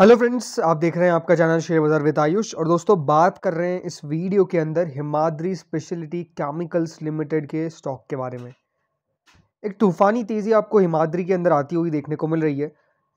hello friends आप देख रहे हैं आपका चैनल शेयर बाजार विद आयुष और दोस्तों बात कर रहे हैं इस वीडियो के अंदर हिमाद्री स्पेशलिटी केमिकल्स लिमिटेड के स्टॉक के बारे में एक तूफानी तेज़ी आपको हिमाद्री के अंदर आती हुई देखने को मिल रही है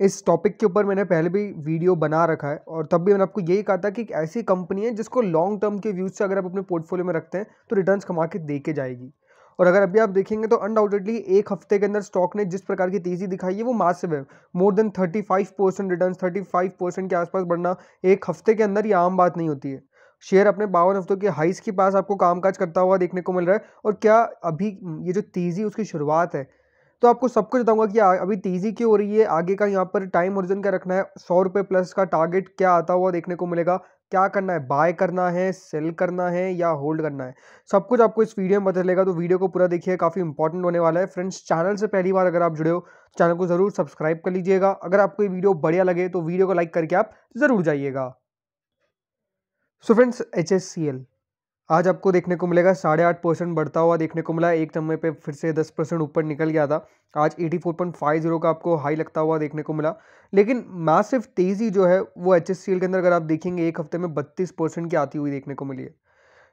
इस टॉपिक के ऊपर मैंने पहले भी वीडियो बना रखा है और तब भी मैंने आपको यही कहा था कि एक ऐसी कंपनी है जिसको लॉन्ग टर्म के व्यूज़ से अगर आप अपने पोर्टफोलियो में रखते हैं तो रिटर्न कमा के दे के जाएगी और अगर अभी आप देखेंगे तो अनडाउटेडली एक हफ्ते के अंदर स्टॉक ने जिस प्रकार की तेजी दिखाई है वो मासिव है more than 35 percent return 35 percent के आसपास बढ़ना एक हफ्ते के अंदर ये आम बात नहीं होती है शेयर अपने बावन हफ्तों के हाइस के पास आपको कामकाज करता हुआ देखने को मिल रहा है और क्या अभी ये जो तेज़ी उसकी शुरुआत है तो आपको सब कुछ बताऊंगा कि अभी तेज़ी क्यों हो रही है आगे का यहाँ पर टाइम ओरिजन क्या रखना है सौ रुपये प्लस का टारगेट क्या आता हुआ देखने को मिलेगा क्या करना है बाय करना है सेल करना है या होल्ड करना है सब कुछ आपको इस वीडियो में पता चलेगा तो वीडियो को पूरा देखिए काफ़ी इंपॉर्टेंट होने वाला है फ्रेंड्स चैनल से पहली बार अगर आप जुड़े हो चैनल तो को ज़रूर सब्सक्राइब कर लीजिएगा अगर आपको ये वीडियो बढ़िया लगे तो वीडियो को लाइक करके आप ज़रूर जाइएगा so friends H S C L आज आपको देखने को मिलेगा साढ़े आठ परसेंट बढ़ता हुआ देखने को मिला एक समय पे फिर से दस परसेंट ऊपर निकल गया था आज eighty four point five zero का आपको हाई लगता हुआ देखने को मिला लेकिन मैसिव तेज़ी जो है वो एच एस के अंदर अगर आप देखेंगे एक हफ्ते में बत्तीस परसेंट की आती हुई देखने को मिली है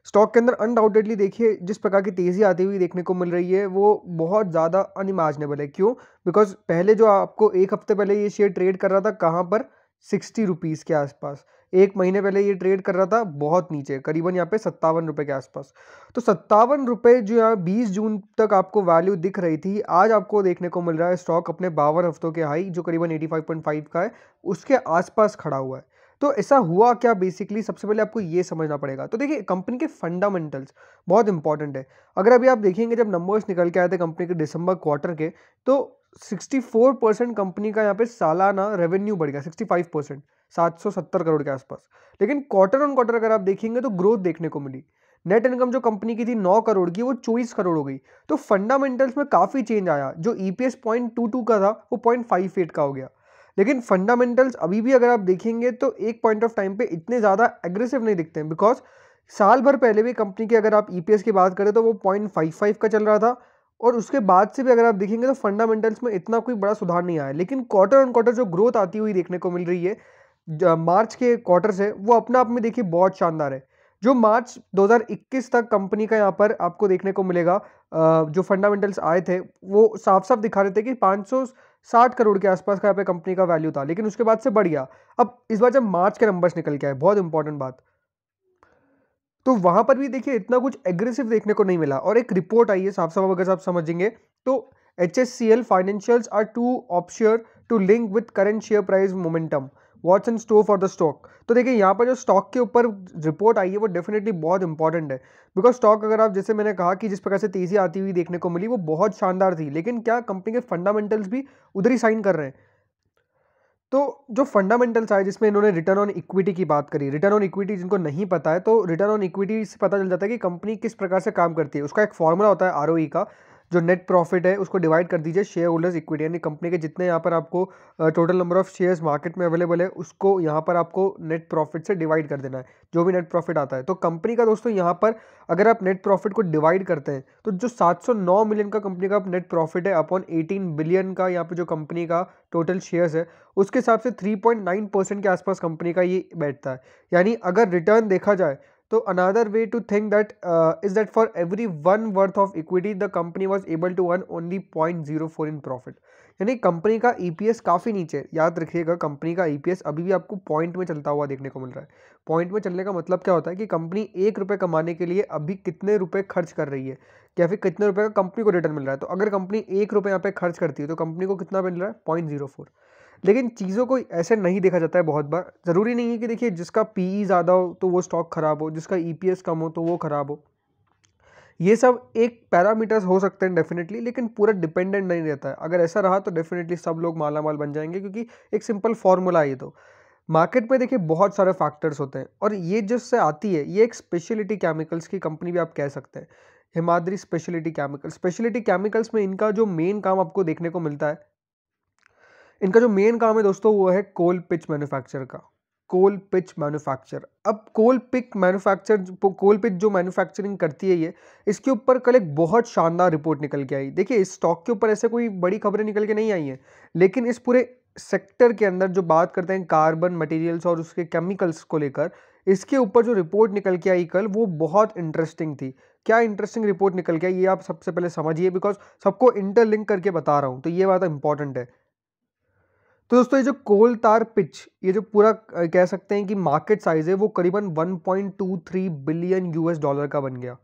स्टॉक के अंदर अनडाउटेडली देखिए जिस प्रकार की तेज़ी आती हुई देखने को मिल रही है वो बहुत ज़्यादा अनइमेजनेबल है क्यों बिकॉज पहले जो आपको एक हफ्ते पहले ये शेयर ट्रेड कर रहा था कहाँ पर सिक्सटी रुपीज़ के आसपास एक महीने पहले ये ट्रेड कर रहा था बहुत नीचे करीबन यहाँ पे सत्तावन रुपये के आसपास तो सत्तावन रुपये जो यहाँ बीस जून तक आपको वैल्यू दिख रही थी आज आपको देखने को मिल रहा है स्टॉक अपने बावन हफ्तों के हाई जो करीबन एटी फाइव पॉइंट फाइव का है उसके आसपास खड़ा हुआ है तो ऐसा हुआ क्या बेसिकली सबसे पहले आपको ये समझना पड़ेगा तो देखिए कंपनी के फंडामेंटल्स बहुत इंपॉर्टेंट है अगर अभी आप देखेंगे जब नंबर्स निकल के आए थे कंपनी के दिसंबर क्वार्टर के तो 64 परसेंट कंपनी का यहाँ पे सालाना रेवेन्यू बढ़ गया 65 परसेंट सात सौ सत्तर करोड़ के आसपास लेकिन क्वार्टर ऑन क्वार्टर अगर आप देखेंगे तो ग्रोथ देखने को मिली नेट इनकम जो कंपनी की थी नौ करोड़ की वो चौबीस करोड़ हो गई तो फंडामेंटल्स में काफ़ी चेंज आया जो E P S point two two का था वो पॉइंट फाइव एट का हो गया लेकिन फंडामेंटल्स अभी भी अगर आप देखेंगे तो एक पॉइंट ऑफ टाइम पे इतने ज़्यादा एग्रेसिव नहीं दिखते हैं बिकॉज साल भर पहले भी कंपनी की अगर आप ई e की बात करें तो वो पॉइंट फाइव फाइव का चल रहा था और उसके बाद से भी अगर आप देखेंगे तो फंडामेंटल्स में इतना कोई बड़ा सुधार नहीं आया लेकिन क्वार्टर ऑन क्वार्टर जो ग्रोथ आती हुई देखने को मिल रही है मार्च के क्वार्टर से वो अपने आप में देखिए बहुत शानदार है जो मार्च 2021 तक कंपनी का यहाँ पर आपको देखने को मिलेगा जो फंडामेंटल्स आए थे वो साफ साफ दिखा रहे थे कि 560 करोड़ के आसपास का यहाँ पे कंपनी का वैल्यू था लेकिन उसके बाद से बढ़ गया अब इस बार जब मार्च के नंबर्स निकल के आए बहुत इंपॉर्टेंट बात तो वहाँ पर भी देखिए इतना कुछ एग्रेसिव देखने को नहीं मिला और एक रिपोर्ट आई है साफ साफ अगर आप समझेंगे तो H S C L financials are to ऑप्शियर to link with current share price momentum what's and store for the stock तो देखिए यहाँ पर जो स्टॉक के ऊपर रिपोर्ट आई है वो डेफिनेटली बहुत इंपॉर्टेंट है बिकॉज स्टॉक अगर आप जैसे मैंने कहा कि जिस प्रकार से तेज़ी आती हुई देखने को मिली वो बहुत शानदार थी लेकिन क्या कंपनी के फंडामेंटल्स भी उधर ही साइन कर रहे हैं तो जो फंडामेंटल्स आए जिसमें इन्होंने रिटर्न ऑन इक्विटी की बात करी रिटर्न ऑन इक्विटी जिनको नहीं पता है तो रिटर्न ऑन इक्विटी से पता चल जाता है कि कंपनी किस प्रकार से काम करती है उसका एक फॉर्मूला होता है आर e का जो नेट प्रॉफिट है उसको डिवाइड कर दीजिए शेयर होल्डर्स इक्विटी यानी कंपनी के जितने यहाँ पर आपको total number of shares market में अवेलेबल है उसको यहाँ पर आपको नेट प्रॉफिट से डिवाइड कर देना है जो भी नेट प्रॉफिट आता है तो कंपनी का दोस्तों यहाँ पर अगर आप नेट प्रॉफिट को डिवाइड करते हैं तो जो सात मिलियन का कंपनी का नेट प्रॉफिट है अपॉन एटीन बिलियन का यहाँ पर जो कंपनी का टोटल शेयर्स है उसके हिसाब से थ्री परसेंट के आसपास कंपनी का ये बैठता है यानी अगर रिटर्न देखा जाए तो another way to think that is that for every one worth of equity the company was able to one only point zero four in profit यानी कंपनी का ई e काफ़ी नीचे याद रखिएगा कंपनी का ई e अभी भी आपको पॉइंट में चलता हुआ देखने को मिल रहा है पॉइंट में चलने का मतलब क्या होता है कि कंपनी एक रुपये कमाने के लिए अभी कितने रुपये खर्च कर रही है या फिर कितने रुपये का कंपनी को रिटर्न मिल रहा है तो अगर कंपनी एक रुपये यहाँ पे खर्च करती है तो कंपनी को कितना मिल रहा है पॉइंट जीरो फोर लेकिन चीज़ों को ऐसे नहीं देखा जाता है बहुत बार ज़रूरी नहीं है कि देखिए जिसका पी e ज़्यादा हो तो वो स्टॉक ख़राब हो जिसका ई e कम हो तो वो ख़राब हो ये सब एक पैरामीटर्स हो सकते हैं डेफिनेटली लेकिन पूरा डिपेंडेंट नहीं रहता है अगर ऐसा रहा तो डेफिनेटली सब लोग माला माल बन जाएंगे क्योंकि एक सिंपल फॉर्मूला है ये तो मार्केट में देखिए बहुत सारे फैक्टर्स होते हैं और ये जिससे आती है ये एक स्पेशलिटी केमिकल्स की कंपनी भी आप कह सकते हैं Himadri speciality chemicals speciality chemicals में इनका जो मेन काम आपको देखने को मिलता है इनका जो मेन काम है दोस्तों वो है कोल पिच मैन्युफैक्चर का कोल पिच मैन्युफैक्चर अब coal pick manufacture coal pitch जो मैन्युफैक्चरिंग करती है ये इसके ऊपर कल एक बहुत शानदार रिपोर्ट निकल के आई देखिए इस स्टॉक के ऊपर ऐसे कोई बड़ी खबरें निकल के नहीं आई हैं लेकिन इस पूरे सेक्टर के अंदर जो बात करते हैं कार्बन मटेरियल्स और उसके केमिकल्स को लेकर इसके ऊपर जो रिपोर्ट निकल के आई कल वो बहुत इंटरेस्टिंग थी क्या इंटरेस्टिंग रिपोर्ट निकल के आई ये आप सबसे पहले समझिए बिकॉज सबको इंटरलिंक करके बता रहा हूँ तो ये बात इंपॉर्टेंट है तो दोस्तों ये जो कोल तार पिच ये जो पूरा कह सकते हैं कि मार्केट साइज़ है वो करीबन 1.23 बिलियन यूएस डॉलर का बन गया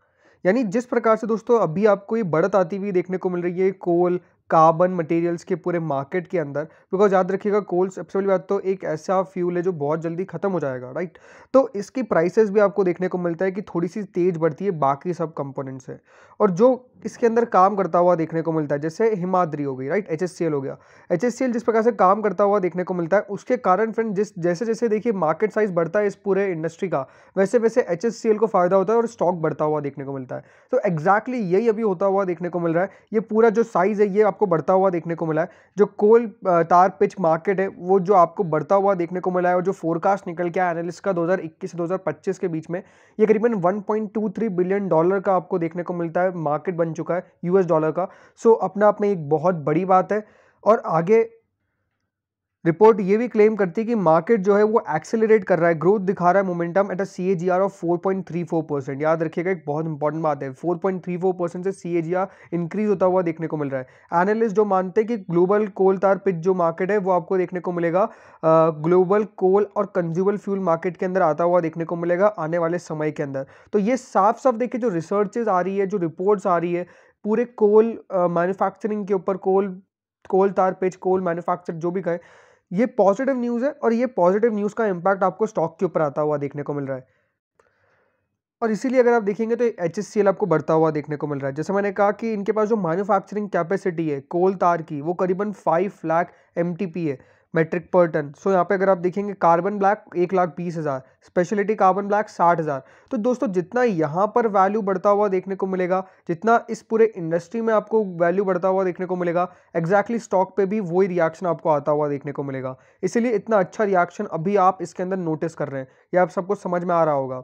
यानी जिस प्रकार से दोस्तों अभी आपको ये बढ़त आती हुई देखने को मिल रही है कोल कार्बन मटेरियल्स के पूरे मार्केट के अंदर बिकॉज याद रखिएगा कोल सबसे पहली बात तो एक ऐसा फ्यूल है जो बहुत जल्दी ख़त्म हो जाएगा राइट तो इसकी प्राइसेस भी आपको देखने को मिलता है कि थोड़ी सी तेज़ बढ़ती है बाकी सब कंपोनेंट्स है और जो इसके अंदर काम करता हुआ देखने को मिलता है जैसे हिमाद्री हो गई राइट एच हो गया एच जिस प्रकार से काम करता हुआ देखने को मिलता है उसके कारण फ्रेंड जिस जैसे जैसे देखिए मार्केट साइज़ बढ़ता है इस पूरे इंडस्ट्री का वैसे वैसे एच को फ़ायदा होता है और स्टॉक बढ़ता हुआ देखने को मिलता है तो एक्जैक्टली यही अभी होता हुआ देखने को मिल रहा है ये पूरा जो साइज़ है ये आपको बढ़ता हुआ देखने को मिला है जो कोल तार पिच मार्केट है वो जो आपको बढ़ता हुआ देखने को मिला है और जो फोरकास्ट निकल के आया एनालिस्ट का 2021 से 2025 के बीच में ये करीबन 1.23 बिलियन डॉलर का आपको देखने को मिलता है मार्केट बन चुका है यूएस डॉलर का सो अपना आप में एक बहुत बड़ी बात है और आगे रिपोर्ट ये भी क्लेम करती है कि मार्केट जो है वो एक्सेलरेट कर रहा है ग्रोथ दिखा रहा है momentum at a C A G R of four point three four percent याद रखिएगा एक बहुत इंपॉर्टेंट बात है four point three four percent से C A G are increase होता हुआ देखने को मिल रहा है एनालिस्ट जो मानते हैं कि ग्लोबल कोल तार पिच जो मार्केट है वो आपको देखने को मिलेगा ग्लोबल कोल और कंज्यूबल फ्यूल मार्केट के अंदर आता हुआ देखने को मिलेगा आने वाले समय के अंदर तो ये साफ साफ देखिए जो रिसर्चेज आ रही है जो रिपोर्ट्स आ रही है पूरे कोल मैन्युफैक्चरिंग के ऊपर कोल कोल तार पिच कोल मैन्युफैक्चर जो भी कहे ये पॉजिटिव न्यूज़ है और ये पॉजिटिव न्यूज़ का इंपैक्ट आपको स्टॉक के ऊपर आता हुआ देखने को मिल रहा है और इसीलिए अगर आप देखेंगे तो एच आपको बढ़ता हुआ देखने को मिल रहा है जैसे मैंने कहा कि इनके पास जो मैन्युफैक्चरिंग कैपेसिटी है कोल तार की वो करीबन फाइव लाख एम है मेट्रिक पर टन सो यहाँ पे अगर आप देखेंगे कार्बन ब्लैक एक लाख बीस हज़ार स्पेशलिटी कार्बन ब्लैक साठ हज़ार तो दोस्तों जितना यहाँ पर वैल्यू बढ़ता हुआ देखने को मिलेगा जितना इस पूरे इंडस्ट्री में आपको वैल्यू बढ़ता हुआ देखने को मिलेगा एग्जैक्टली स्टॉक पे भी वही रिएक्शन आपको आता हुआ देखने को मिलेगा इसीलिए इतना अच्छा रिएक्शन अभी आप इसके अंदर नोटिस कर रहे हैं यह आप सबको समझ में आ रहा होगा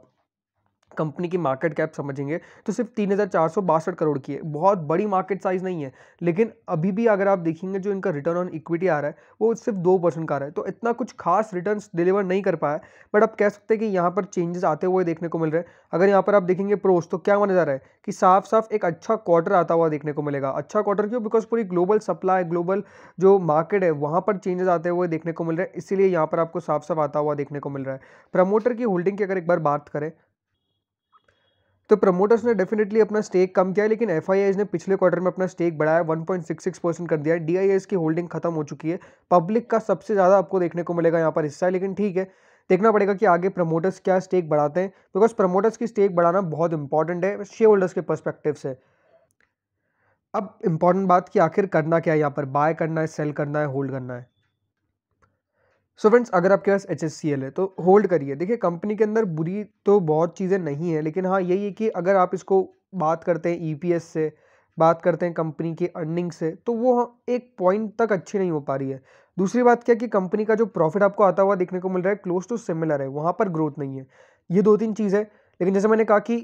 कंपनी की मार्केट कैप समझेंगे तो सिर्फ तीन हज़ार चार सौ बासठ करोड़ की है बहुत बड़ी मार्केट साइज़ नहीं है लेकिन अभी भी अगर आप देखेंगे जो इनका रिटर्न ऑन इक्विटी आ रहा है वो सिर्फ दो परसेंट का आ रहा है तो इतना कुछ खास रिटर्न डिलीवर नहीं कर पाया बट आप कह सकते हैं कि यहाँ पर चेंजेस आते हुए देखने को मिल रहे हैं अगर यहाँ पर आप देखेंगे प्रोस तो क्या माना जा रहा है कि साफ साफ एक अच्छा क्वार्टर आता हुआ देखने को मिलेगा अच्छा क्वार्टर क्यों बिकॉज पूरी ग्लोबल सप्लाई ग्लोबल जो मार्केट है वहाँ पर चेंजेस आते हुए देखने को मिल रहे हैं इसीलिए यहाँ पर आपको साफ साफ आता हुआ देखने को मिल रहा है प्रमोटर की होल्डिंग की अगर एक बार बात करें तो प्रमोटर्स ने डेफिनेटली अपना स्टेक कम किया है लेकिन एफ ने पिछले क्वार्टर में अपना स्टेक बढ़ाया 1.66 परसेंट कर दिया है डी की होल्डिंग खत्म हो चुकी है पब्लिक का सबसे ज़्यादा आपको देखने को मिलेगा यहाँ पर हिस्सा है लेकिन ठीक है देखना पड़ेगा कि आगे प्रमोटर्स क्या स्टेक बढ़ाते हैं बिकॉज प्रमोटर्स की स्टेक बढ़ाना बहुत इंपॉर्टेंट है शेयर होल्डर्स के परस्पेक्टिव से अब इम्पॉर्टेंट बात कि आखिर करना क्या है यहाँ पर बाय करना है सेल करना है होल्ड करना है सो so फ्रेंड्स अगर आपके पास एच है तो होल्ड करिए देखिए कंपनी के अंदर बुरी तो बहुत चीज़ें नहीं है लेकिन हाँ यही है कि अगर आप इसको बात करते हैं ई e से बात करते हैं कंपनी की अर्निंग से तो वो हाँ, एक पॉइंट तक अच्छी नहीं हो पा रही है दूसरी बात क्या कि कंपनी का जो प्रॉफिट आपको आता हुआ देखने को मिल रहा है क्लोज टू सिमिलर है वहाँ पर ग्रोथ नहीं है ये दो तीन चीज़ है लेकिन जैसे मैंने कहा कि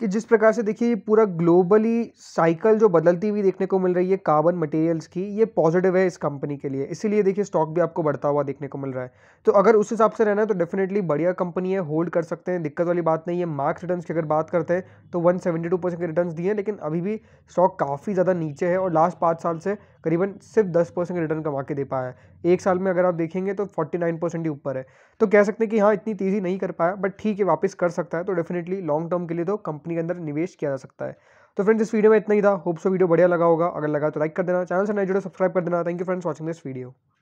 कि जिस प्रकार से देखिए पूरा ग्लोबली साइकिल जो बदलती हुई देखने को मिल रही है कार्बन मटेरियल्स की ये पॉजिटिव है इस कंपनी के लिए इसीलिए देखिए स्टॉक भी आपको बढ़ता हुआ देखने को मिल रहा है तो अगर उस हिसाब से रहना है तो डेफिनेटली बढ़िया कंपनी है होल्ड कर सकते हैं दिक्कत वाली बात नहीं है मार्क्स रिटर्न की अगर बात करते हैं तो वन के रिटर्न दिए लेकिन अभी भी स्टॉक काफ़ी ज़्यादा नीचे है और लास्ट पाँच साल से करीबन सिर्फ दस परसेंट रिटर्न कमा के दे पाया है एक साल में अगर आप देखेंगे तो फोर्टी नाइन परसेंट ही ऊपर है तो कह सकते हैं कि हाँ इतनी तेज़ी नहीं कर पाया बट ठीक है वापस कर सकता है तो डेफिनेटली लॉन्ग टर्म के लिए तो कंपनी कंपनी के अंदर निवेश किया जा सकता है तो फ्रेंड्स इस वीडियो में इतना ही था होप सो वीडियो बढ़िया लगा होगा अगर लगा तो लाइक कर देना चैनल से नए जुड़े सब्सक्राइब कर देना thank you friends watching this video